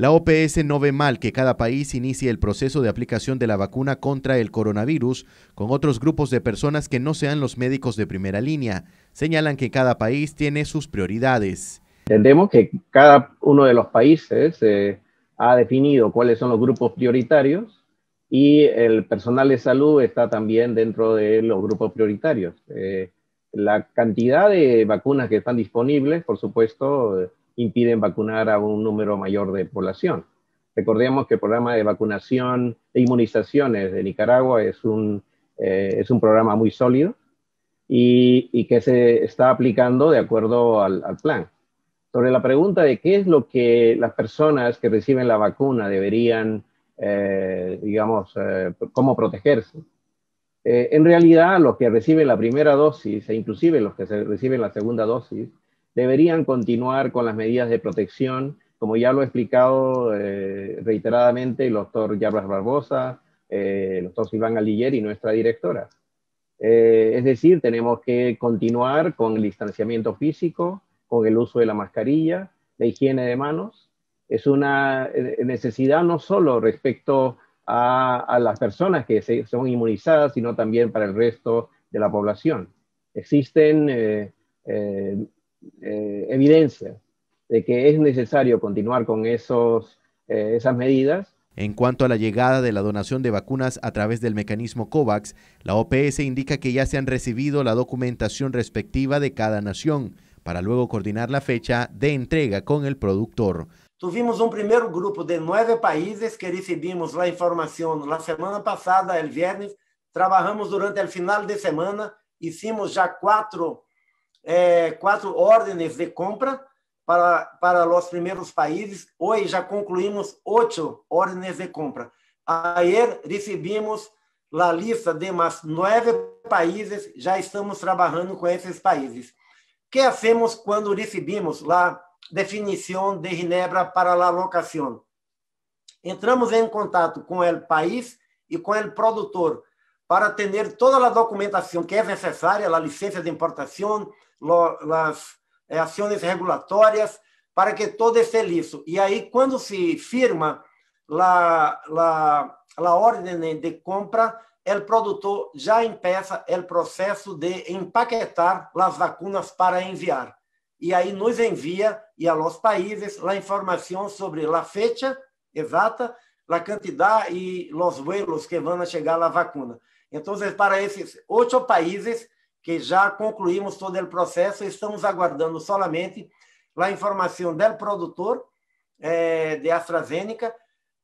La OPS no ve mal que cada país inicie el proceso de aplicación de la vacuna contra el coronavirus con otros grupos de personas que no sean los médicos de primera línea. Señalan que cada país tiene sus prioridades. Entendemos que cada uno de los países eh, ha definido cuáles son los grupos prioritarios y el personal de salud está también dentro de los grupos prioritarios. Eh, la cantidad de vacunas que están disponibles, por supuesto, impiden vacunar a un número mayor de población. Recordemos que el programa de vacunación e inmunizaciones de Nicaragua es un, eh, es un programa muy sólido y, y, que se está aplicando de acuerdo al, plan. Sobre la pregunta de qué es lo que las personas que reciben la vacuna deberían eh, digamos, eh, cómo protegerse. en realidad, los que reciben la primera dosis e inclusive los que se reciben la segunda dosis deberían continuar con las medidas de protección, como ya lo he explicado eh, reiteradamente el doctor Yabras Barbosa, eh, el doctor Silván Aliller y nuestra directora. Eh, es decir, tenemos que continuar con el distanciamiento físico, con el uso de la mascarilla, la higiene de manos. Es una necesidad no solo respecto a, las personas que son inmunizadas, sino también para el resto de la población. Existen eh, evidencia de que es necesario continuar con esos, eh, esas medidas. En cuanto a la llegada de la donación de vacunas a través del mecanismo COVAX, la OPS indica que ya se han recibido la documentación respectiva de cada nación para luego coordinar la fecha de entrega con el productor. Tuvimos un primer grupo de nueve países que recibimos la información la semana pasada, el viernes. Trabajamos durante el final de semana, hicimos ya cuatro é, quatro ordens de compra para, para os primeiros países. Hoje já concluímos oito ordens de compra. Ayer recebimos a lista de mais nove países, já estamos trabalhando com esses países. que hacemos quando recebemos a definição de Ginebra para a locação? Entramos em contato com o país e com o produtor para ter toda a documentação que é necessária, a licença de importação, as eh, ações regulatórias, para que todo esse listo. E aí, quando se firma a ordem de compra, o produtor já empieza o processo de empaquetar as vacunas para enviar. E aí nos envia e a los países a informação sobre a fecha exata, a quantidade e os vuelos que vão chegar a vacuna. Então, para esses oito países que já concluímos todo o processo, estamos aguardando solamente a informação do produtor eh, de AstraZeneca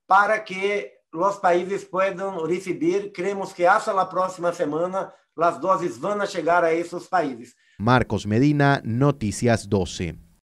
para que os países possam receber, cremos que até a próxima semana as doses vão chegar a esses países. Marcos Medina, Notícias 12.